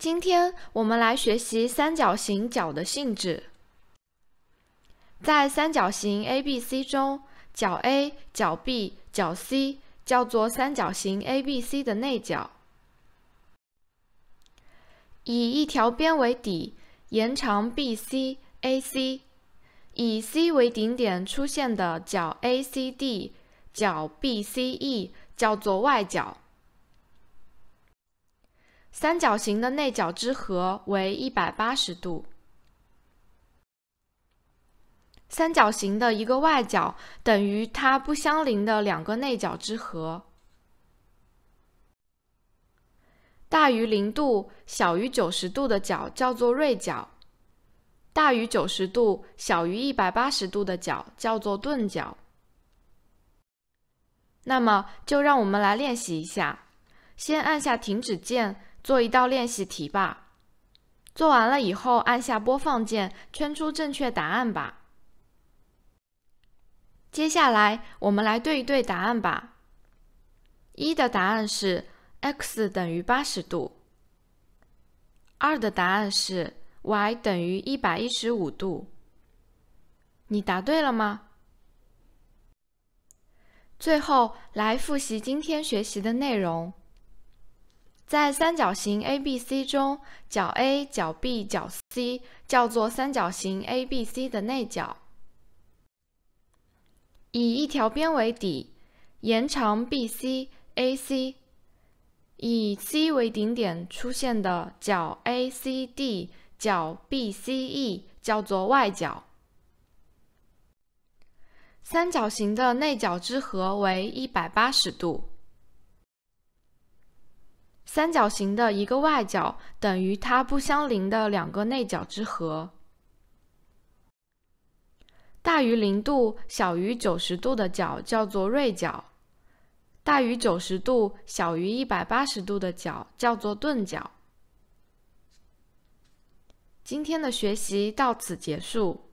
今天我们来学习三角形角的性质。在三角形 ABC 中，角 A、角 B、角 C 叫做三角形 ABC 的内角。以一条边为底，延长 BC、AC，以 C 为顶点出现的角 ACD、角 BCE 叫做外角。三角形的内角之和为一百八十度。三角形的一个外角等于它不相邻的两个内角之和。大于零度、小于九十度的角叫做锐角；大于九十度、小于一百八十度的角叫做钝角。那么，就让我们来练习一下。先按下停止键。做一道练习题吧，做完了以后按下播放键，圈出正确答案吧。接下来我们来对一对答案吧。一的答案是 x 等于八十度。二的答案是 y 等于一百一十五度。你答对了吗？最后来复习今天学习的内容。在三角形 ABC 中，角 A、角 B、角 C 叫做三角形 ABC 的内角。以一条边为底，延长 BC、AC，以 C 为顶点出现的角 ACD、角 BCE 叫做外角。三角形的内角之和为一百八十度。三角形的一个外角等于它不相邻的两个内角之和。大于零度、小于九十度的角叫做锐角，大于九十度、小于一百八十度的角叫做钝角。今天的学习到此结束。